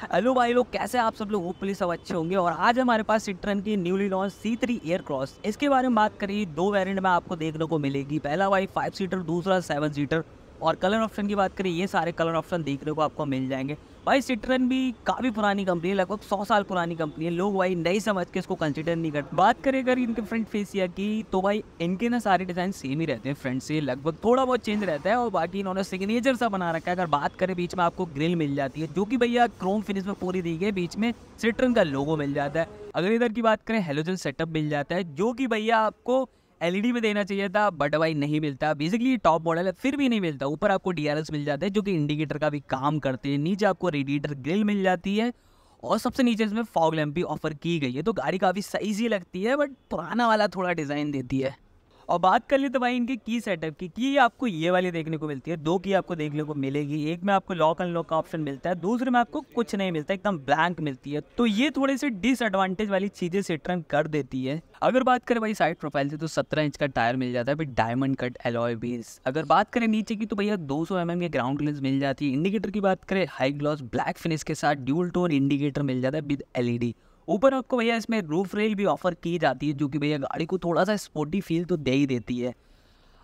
hello भाई लोग कैसे आप सब लोग होपफुली सब अच्छे होंगे और आज हमारे पास सिट्रन की newly launch C three air cross इसके बारे में बात करिए दो वेरिएंट में आपको देखने को मिलेगी पहला भाई फाइव सीटर दूसरा सेवन सीटर और कलर ऑप्शन की बात करें ये सारे कलर ऑप्शन देखने को आपको मिल जाएंगे भाई सिट्रन भी काफ़ी पुरानी कंपनी है लगभग सौ साल पुरानी कंपनी है लोग भाई नहीं समझ के इसको कंसिडर नहीं करते बात करें अगर इनके फ्रंट फेसिया की तो भाई इनके ना सारे डिज़ाइन सेम ही रहते हैं फ्रंट से लगभग थोड़ा बहुत चेंज रहता है और बाकी इन्होंने सिग्नेचर सा बना रखा है अगर बात करें बीच में आपको ग्रिल मिल जाती है जो कि भैया क्रोम फिनिश में पूरी दी गई बीच में सिट्रन का लोगो मिल जाता है अगर इधर की बात करें हेलोजन सेटअप मिल जाता है जो कि भैया आपको एलईडी e में देना चाहिए था बट भाई नहीं मिलता बेसिकली टॉप मॉडल है फिर भी नहीं मिलता ऊपर आपको डी मिल जाते हैं जो कि इंडिकेटर का भी काम करते हैं नीचे आपको रेडिएटर ग्रिल मिल जाती है और सबसे नीचे इसमें फॉग लैंप भी ऑफर की गई है तो गाड़ी काफ़ी सही सी लगती है बट पुराना वाला थोड़ा डिज़ाइन देती है और बात कर ली तो भाई इनके की सेटअप की की आपको ये वाली देखने को मिलती है दो की आपको देखने को मिलेगी एक में आपको लॉक अनलॉक का ऑप्शन मिलता है दूसरे में आपको कुछ नहीं मिलता एकदम ब्लैंक मिलती है तो ये थोड़ी सी डिसएडवांटेज वाली चीज़ें सिट्रन कर देती है अगर बात करें भाई साइड प्रोफाइल से तो सत्रह इंच का टायर मिल जाता है फिर डायमंड कट एलॉय व्हील्स अगर बात करें नीचे की तो भैया 200 सौ mm के ग्राउंड क्लियरेंस मिल जाती है इंडिकेटर की बात करें हाई ग्लॉस ब्लैक फिनिश के साथ ड्यूल टोन इंडिकेटर मिल जाता है विद एलईडी ऊपर आपको भैया इसमें रूफ रेल भी ऑफर की जाती है जो कि भैया गाड़ी को थोड़ा सा स्पोर्टी फील तो दे ही देती है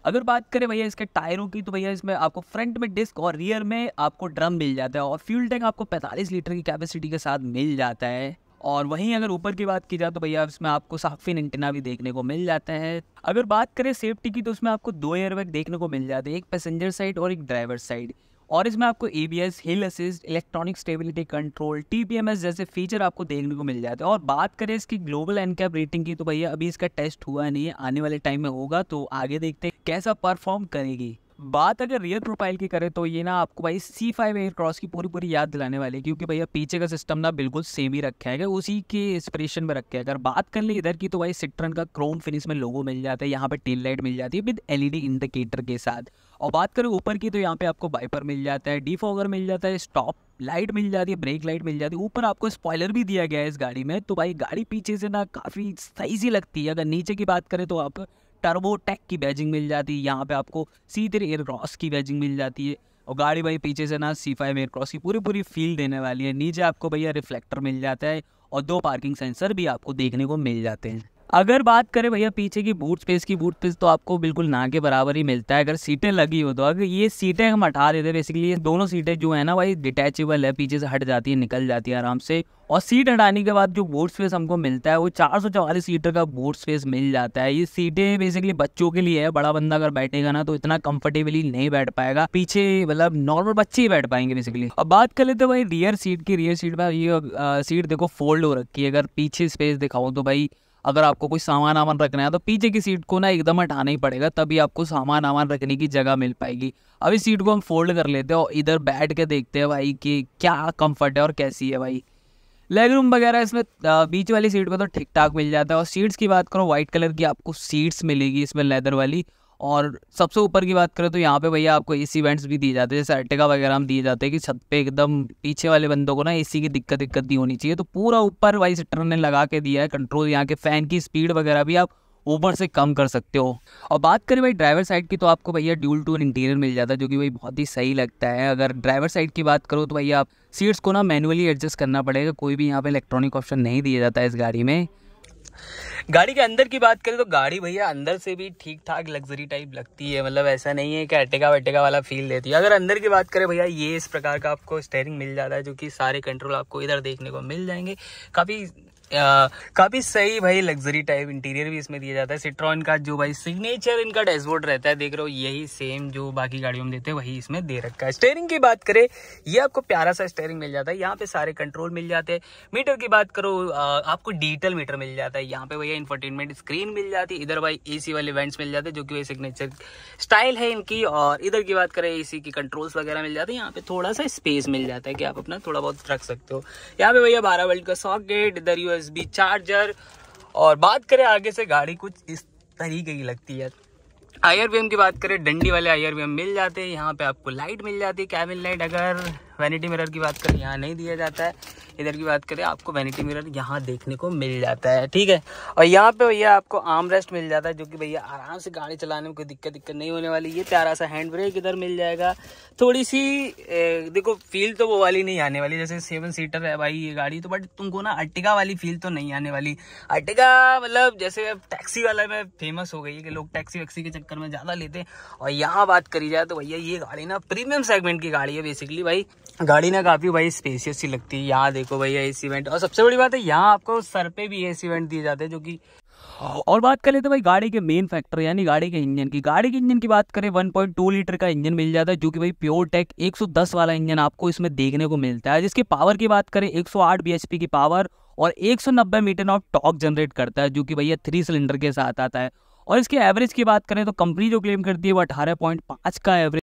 अगर बात करें भैया इसके टायरों की तो भैया इसमें आपको फ्रंट में डिस्क और रियर में आपको ड्रम मिल जाता है और फ्यूल टैंक आपको 45 लीटर की कैपेसिटी के साथ मिल जाता है और वहीं अगर ऊपर की बात की जाए तो भैया इसमें आपको साफिन एंटीना भी देखने को मिल जाता है अगर बात करें सेफ्टी की तो उसमें आपको दो एयरबैग देखने को मिल जाते हैं एक पैसेंजर साइड और एक ड्राइवर साइड और इसमें आपको A B S hill assist electronic stability control T P M S जैसे फीचर आपको देखने को मिल जाते हैं और बात करें इसकी ग्लोबल एनकैप रेटिंग की तो भैया अभी इसका टेस्ट हुआ नहीं है आने वाले टाइम में होगा तो आगे देखते हैं कैसा परफॉर्म करेगी बात अगर रियर प्रोफाइल की करें तो ये ना आपको भाई सी फाइव एयर क्रॉस की पूरी पूरी याद दिलाने वाली है क्योंकि भैया पीछे का सिस्टम ना बिल्कुल सेम ही रखा है उसी के इंस्परेशन में रखे है अगर बात कर ले इधर की तो भाई सिक्ट्रन का क्रोम फिनिश में लोगो मिल जाता है यहाँ पे टेल लाइट मिल जाती है विद एलईडी इंडिकेटर के साथ और बात करें ऊपर की तो यहाँ पे आपको वाइपर मिल जाता है डीफॉगर मिल जाता है स्टॉप लाइट मिल जाती है ब्रेक लाइट मिल जाती है ऊपर आपको स्पॉयलर भी दिया गया है इस गाड़ी में तो भाई गाड़ी पीछे से ना काफ़ी सही सी लगती है अगर नीचे की बात करें तो आप टर्बो टैक की बैजिंग मिल जाती है यहाँ पे आपको सी थ्री एयर क्रॉस की बैजिंग मिल जाती है और गाड़ी भाई पीछे से ना सी फाइव एयर क्रॉस की पूरी पूरी फील देने वाली है नीचे आपको भैया रिफ्लेक्टर मिल जाता है और दो पार्किंग सेंसर भी आपको देखने को मिल जाते हैं अगर बात करें भैया पीछे की बूट स्पेस की बूट स्पेस तो आपको बिल्कुल ना के बराबर ही मिलता है अगर सीटें लगी हो तो अगर ये सीटें हम हटा देते हैं बेसिकली ये दोनों सीटें जो है ना भाई डिटैचेबल है पीछे से हट जाती है निकल जाती है आराम से और सीट हटाने के बाद जो बूट स्पेस हमको मिलता है वो चार सौ चौवालीस सीटर का बूट स्पेस मिल जाता है ये सीटें बेसिकली बच्चों के लिए है बड़ा बंदा अगर बैठेगा ना तो इतना कंफर्टेबली नहीं बैठ पाएगा पीछे मतलब नॉर्मल बच्चे ही बैठ पाएंगे बेसिकली अब बात कर लेते तो भाई रियर सीट की रियर सीट पर ये सीट देखो फोल्ड हो रखी है अगर पीछे स्पेस दिखाऊँ तो भाई अगर आपको कोई सामान वामान रखना है तो पीछे की सीट को ना एकदम हटाना ही पड़ेगा तभी आपको सामान वामान रखने की जगह मिल पाएगी अब इस सीट को हम फोल्ड कर लेते हैं और इधर बैठ के देखते हैं भाई कि क्या कम्फर्ट है और कैसी है भाई लेग रूम वगैरह इसमें बीच वाली सीट पर तो ठीक ठाक मिल जाता है और सीट्स की बात करो व्हाइट कलर की आपको सीट्स मिलेगी इसमें लेदर वाली और सबसे ऊपर की बात करें तो यहाँ पे भैया आपको एसी वेंट्स भी दिए जाते हैं जैसे अर्टिका वगैरह हम दिए जाते हैं कि छत पे एकदम पीछे वाले बंदों को ना एसी की दिक्कत दिक्कत नहीं होनी चाहिए तो पूरा ऊपर वाइस टर्न ने लगा के दिया है कंट्रोल यहाँ के फ़ैन की स्पीड वगैरह भी आप ऊपर से कम कर सकते हो और बात करें भाई ड्राइवर साइड की तो आपको भैया ड्यूल टूल इंटीरियर मिल जाता है जो कि भाई बहुत ही सही लगता है अगर ड्राइवर साइड की बात करो तो भैया आप सीट्स को ना मैनुअली एडजस्ट करना पड़ेगा कोई भी यहाँ पे इलेक्ट्रॉनिक ऑप्शन नहीं दिया जाता है इस गाड़ी में गाड़ी के अंदर की बात करें तो गाड़ी भैया अंदर से भी ठीक ठाक लग्जरी टाइप लगती है मतलब ऐसा नहीं है कि अटेका वटेगा वाला फील देती है अगर अंदर की बात करें भैया ये इस प्रकार का आपको स्टेयरिंग मिल जाता है जो कि सारे कंट्रोल आपको इधर देखने को मिल जाएंगे काफ़ी काफ़ी सही भाई लग्जरी टाइप इंटीरियर भी इसमें दिया जाता है सिट्रॉन का जो भाई सिग्नेचर इनका डैशबोर्ड रहता है देख रहे हो यही सेम जो बाकी गाड़ियों में देते हैं वही इसमें दे रखा है स्टेयरिंग की बात करें ये आपको प्यारा सा स्टेयरिंग मिल जाता है यहाँ पे सारे कंट्रोल मिल जाते हैं मीटर की बात करो आपको डिजिटल मीटर मिल जाता है यहाँ पे भैया इंफरटेनमेंट स्क्रीन मिल जाती है इधर भाई ए वाले वेंट्स मिल जाते हैं जो कि वही सिग्नेचर स्टाइल है इनकी और इधर की बात करें ए की कंट्रोल्स वगैरह मिल जाते हैं यहाँ पे थोड़ा सा स्पेस मिल जाता है कि आप अपना थोड़ा बहुत रख सकते हो यहाँ पे भैया बारह वर्ल्ड का सॉकेट इधर यूएस यूएसबी चार्जर और बात करें आगे से गाड़ी कुछ इस तरीके की लगती है आई की बात करें डंडी वाले आई मिल जाते हैं यहाँ पे आपको लाइट मिल जाती है कैबिन लाइट अगर वैनिटी मिरर की बात करें यहाँ नहीं दिया जाता है इधर की बात करें आपको वैनिटी मिरर यहाँ देखने को मिल जाता है ठीक है और यहाँ पे भैया आपको आर्म रेस्ट मिल जाता है जो कि भैया आराम से गाड़ी चलाने में कोई दिक्कत दिक्कत नहीं होने वाली ये प्यारा सा हैंड ब्रेक इधर मिल जाएगा थोड़ी सी ए, देखो फील तो वो वाली नहीं आने वाली जैसे सेवन सीटर है भाई ये गाड़ी तो बट तुमको ना अर्टिगा वाली फील तो नहीं आने वाली अटिका मतलब जैसे अब टैक्सी वाला में फेमस हो गई है कि लोग टैक्सी वैक्सी के चक्कर में ज़्यादा लेते हैं और यहाँ बात करी जाए तो भैया ये गाड़ी ना प्रीमियम सेगमेंट की गाड़ी है बेसिकली भाई गाड़ी ना काफ़ी भाई स्पेसियस सी लगती है यहाँ देखो भैया एसी वेंट और सबसे बड़ी बात है यहाँ आपको सर पे भी एसी वेंट दिए जाते हैं जो कि और बात करें तो भाई गाड़ी के मेन फैक्टर यानी गाड़ी के इंजन की गाड़ी के इंजन की बात करें 1.2 लीटर का इंजन मिल जाता है जो कि भाई प्योर टेक 110 वाला इंजन आपको इसमें देखने को मिलता है जिसकी पावर की बात करें 108 बीएचपी की पावर और 190 मीटर ऑफ टॉक जनरेट करता है जो कि भैया थ्री सिलेंडर के साथ आता है और इसके एवरेज की बात करें तो कंपनी जो क्लेम करती है वो अठारह का एवरेज